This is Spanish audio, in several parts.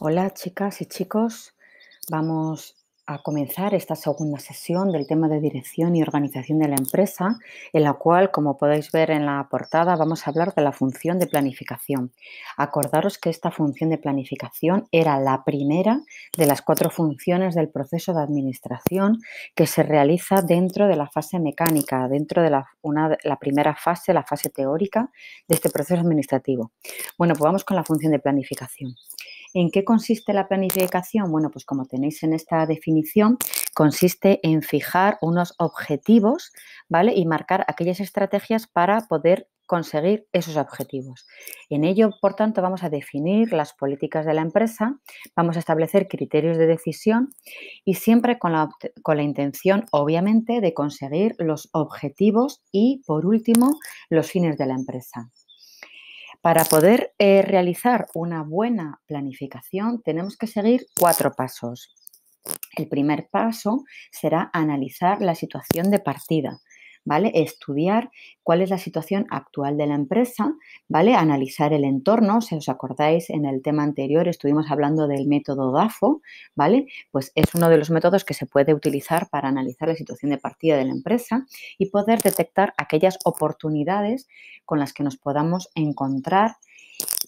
Hola chicas y chicos, vamos a comenzar esta segunda sesión del tema de dirección y organización de la empresa, en la cual, como podéis ver en la portada, vamos a hablar de la función de planificación. Acordaros que esta función de planificación era la primera de las cuatro funciones del proceso de administración que se realiza dentro de la fase mecánica, dentro de la, primera fase, la fase teórica de este proceso administrativo. Bueno, pues vamos con la función de planificación. ¿En qué consiste la planificación? Bueno, pues como tenéis en esta definición, consiste en fijar unos objetivos, ¿vale? Y marcar aquellas estrategias para poder conseguir esos objetivos. En ello, por tanto, vamos a definir las políticas de la empresa, vamos a establecer criterios de decisión y siempre con la, con la intención, obviamente, de conseguir los objetivos y, por último, los fines de la empresa. Para poder eh, realizar una buena planificación tenemos que seguir cuatro pasos. El primer paso será analizar la situación de partida. ¿vale? Estudiar cuál es la situación actual de la empresa, ¿vale? Analizar el entorno, si os acordáis, en el tema anterior estuvimos hablando del método DAFO, ¿vale? Pues es uno de los métodos que se puede utilizar para analizar la situación de partida de la empresa y poder detectar aquellas oportunidades con las que nos podamos encontrar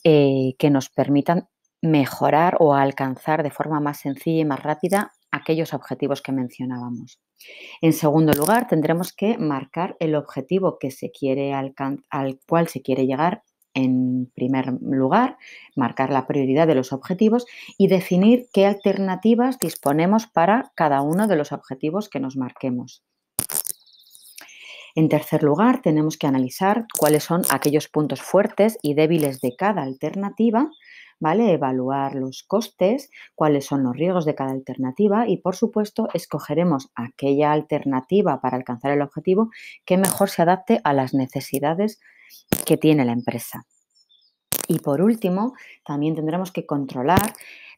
eh, que nos permitan mejorar o alcanzar de forma más sencilla y más rápida aquellos objetivos que mencionábamos. En segundo lugar, tendremos que marcar el objetivo al cual se quiere llegar en primer lugar, marcar la prioridad de los objetivos y definir qué alternativas disponemos para cada uno de los objetivos que nos marquemos. En tercer lugar, tenemos que analizar cuáles son aquellos puntos fuertes y débiles de cada alternativa ¿vale? Evaluar los costes, cuáles son los riesgos de cada alternativa y, por supuesto, escogeremos aquella alternativa para alcanzar el objetivo que mejor se adapte a las necesidades que tiene la empresa. Y por último, también tendremos que controlar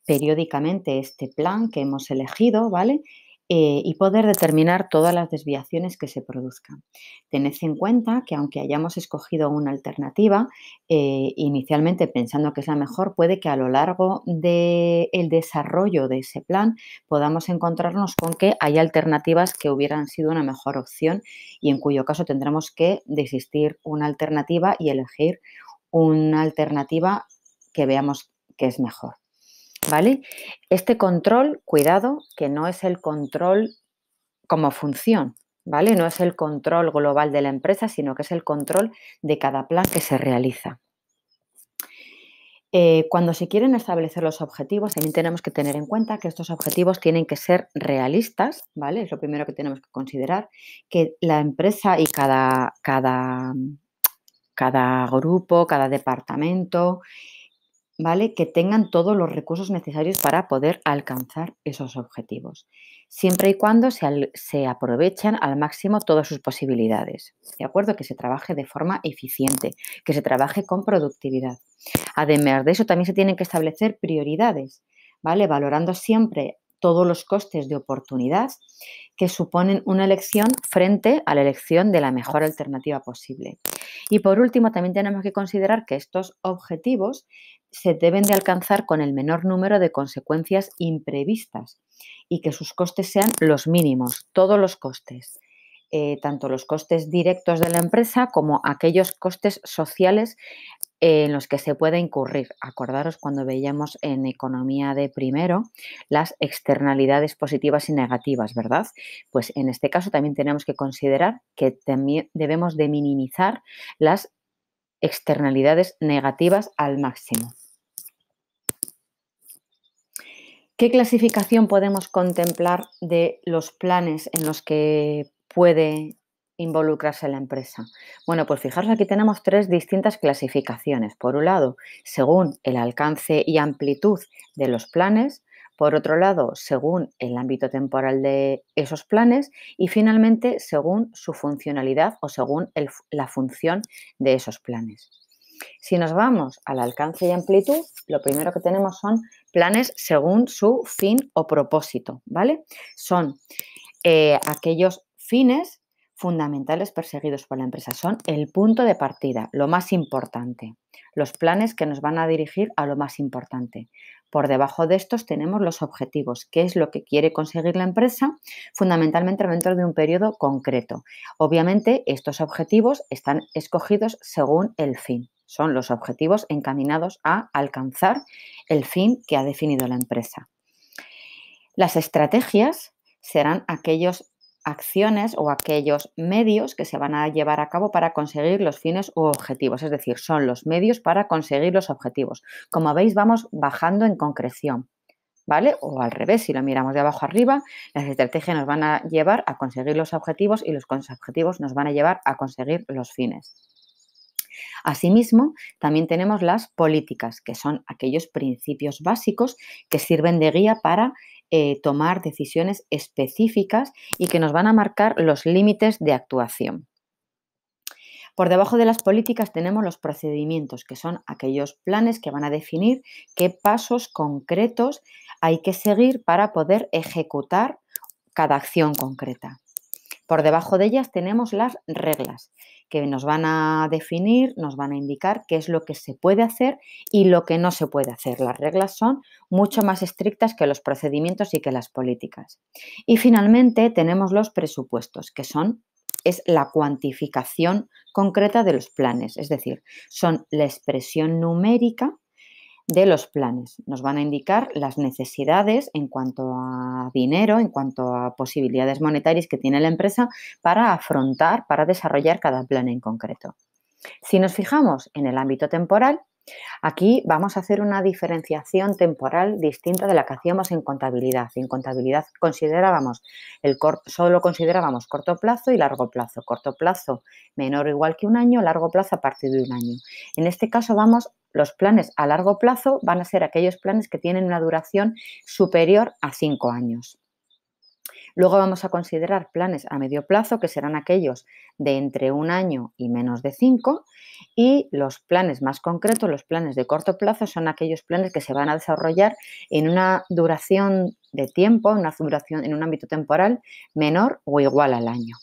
periódicamente este plan que hemos elegido, ¿vale? Eh, y poder determinar todas las desviaciones que se produzcan. Tened en cuenta que aunque hayamos escogido una alternativa, eh, inicialmente pensando que es la mejor, puede que a lo largo del desarrollo de ese plan podamos encontrarnos con que hay alternativas que hubieran sido una mejor opción y en cuyo caso tendremos que desistir una alternativa y elegir una alternativa que veamos que es mejor. ¿vale? Este control, cuidado, que no es el control como función, ¿vale? No es el control global de la empresa, sino que es el control de cada plan que se realiza. Eh, cuando se quieren establecer los objetivos, también tenemos que tener en cuenta que estos objetivos tienen que ser realistas, ¿vale? Es lo primero que tenemos que considerar, que la empresa y cada, cada, cada grupo, cada departamento, ¿vale? Que tengan todos los recursos necesarios para poder alcanzar esos objetivos, siempre y cuando se, se aprovechen al máximo todas sus posibilidades, ¿de acuerdo? Que se trabaje de forma eficiente, que se trabaje con productividad. Además de eso, también se tienen que establecer prioridades, ¿vale? Valorando siempre todos los costes de oportunidad que suponen una elección frente a la elección de la mejor alternativa posible. Y por último, también tenemos que considerar que estos objetivos se deben de alcanzar con el menor número de consecuencias imprevistas y que sus costes sean los mínimos, todos los costes, eh, tanto los costes directos de la empresa como aquellos costes sociales en los que se puede incurrir. Acordaros cuando veíamos en economía de primero las externalidades positivas y negativas, ¿verdad? Pues en este caso también tenemos que considerar que también debemos de minimizar las externalidades negativas al máximo. ¿Qué clasificación podemos contemplar de los planes en los que puede involucrarse en la empresa? Bueno, pues fijaros, aquí tenemos tres distintas clasificaciones. Por un lado, según el alcance y amplitud de los planes. Por otro lado, según el ámbito temporal de esos planes y finalmente según su funcionalidad o según la función de esos planes. Si nos vamos al alcance y amplitud, lo primero que tenemos son planes según su fin o propósito, ¿vale? Son eh, aquellos fines fundamentales perseguidos por la empresa. Son el punto de partida, lo más importante. Los planes que nos van a dirigir a lo más importante. Por debajo de estos tenemos los objetivos, qué es lo que quiere conseguir la empresa, fundamentalmente dentro de un periodo concreto. Obviamente, estos objetivos están escogidos según el fin. Son los objetivos encaminados a alcanzar el fin que ha definido la empresa. Las estrategias serán aquellos acciones o aquellos medios que se van a llevar a cabo para conseguir los fines u objetivos, es decir, son los medios para conseguir los objetivos. Como veis, vamos bajando en concreción, ¿vale? O al revés, si lo miramos de abajo arriba, las estrategias nos van a llevar a conseguir los objetivos y los objetivos nos van a llevar a conseguir los fines. Asimismo, también tenemos las políticas, que son aquellos principios básicos que sirven de guía para eh, tomar decisiones específicas y que nos van a marcar los límites de actuación. Por debajo de las políticas tenemos los procedimientos, que son aquellos planes que van a definir qué pasos concretos hay que seguir para poder ejecutar cada acción concreta. Por debajo de ellas tenemos las reglas, que nos van a definir, nos van a indicar qué es lo que se puede hacer y lo que no se puede hacer. Las reglas son mucho más estrictas que los procedimientos y que las políticas. Y finalmente tenemos los presupuestos, que son es la cuantificación concreta de los planes, es decir, son la expresión numérica de los planes. Nos van a indicar las necesidades en cuanto a dinero, en cuanto a posibilidades monetarias que tiene la empresa para afrontar, para desarrollar cada plan en concreto. Si nos fijamos en el ámbito temporal, Aquí vamos a hacer una diferenciación temporal distinta de la que hacíamos en contabilidad. En contabilidad considerábamos solo considerábamos corto plazo y largo plazo. Corto plazo menor o igual que un año, largo plazo a partir de un año. En este caso vamos los planes a largo plazo van a ser aquellos planes que tienen una duración superior a cinco años. Luego vamos a considerar planes a medio plazo, que serán aquellos de entre un año y menos de cinco. Y los planes más concretos, los planes de corto plazo, son aquellos planes que se van a desarrollar en una duración de tiempo, en una en un ámbito temporal menor o igual al año.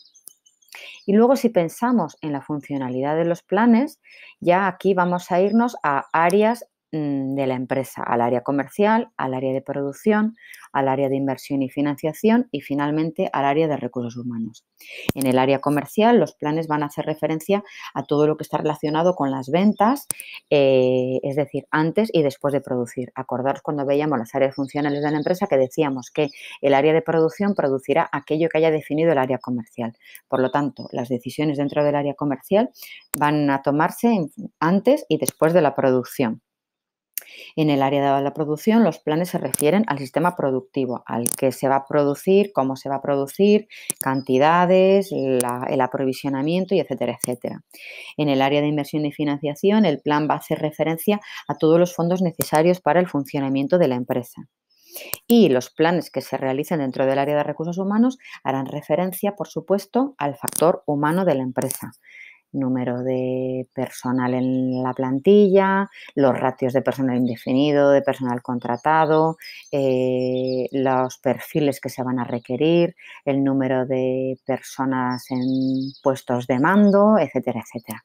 Y luego si pensamos en la funcionalidad de los planes, ya aquí vamos a irnos a áreas Mm, de la empresa al área comercial, al área de producción, al área de inversión y financiación y finalmente al área de recursos humanos. En el área comercial los planes van a hacer referencia a todo lo que está relacionado con las ventas, eh, es decir, antes y después de producir. Acordaros cuando veíamos las áreas funcionales de la empresa que decíamos que el área de producción producirá aquello que haya definido el área comercial. Por lo tanto, las decisiones dentro del área comercial van a tomarse antes y después de la producción. En el área de la producción, los planes se refieren al sistema productivo, al que se va a producir, cómo se va a producir, cantidades, el aprovisionamiento y etcétera, etcétera. En el área de inversión y financiación, el plan va a hacer referencia a todos los fondos necesarios para el funcionamiento de la empresa. Y los planes que se realicen dentro del área de recursos humanos harán referencia, por supuesto, al factor humano de la empresa, número de personal en la plantilla, los ratios de personal indefinido, de personal contratado, eh, los perfiles que se van a requerir, el número de personas en puestos de mando, etcétera, etcétera.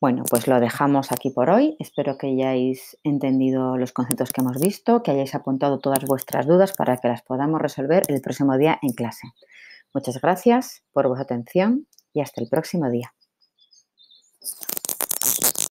Bueno, pues lo dejamos aquí por hoy. Espero que hayáis entendido los conceptos que hemos visto, que hayáis apuntado todas vuestras dudas para que las podamos resolver el próximo día en clase. Muchas gracias por vuestra atención y hasta el próximo día.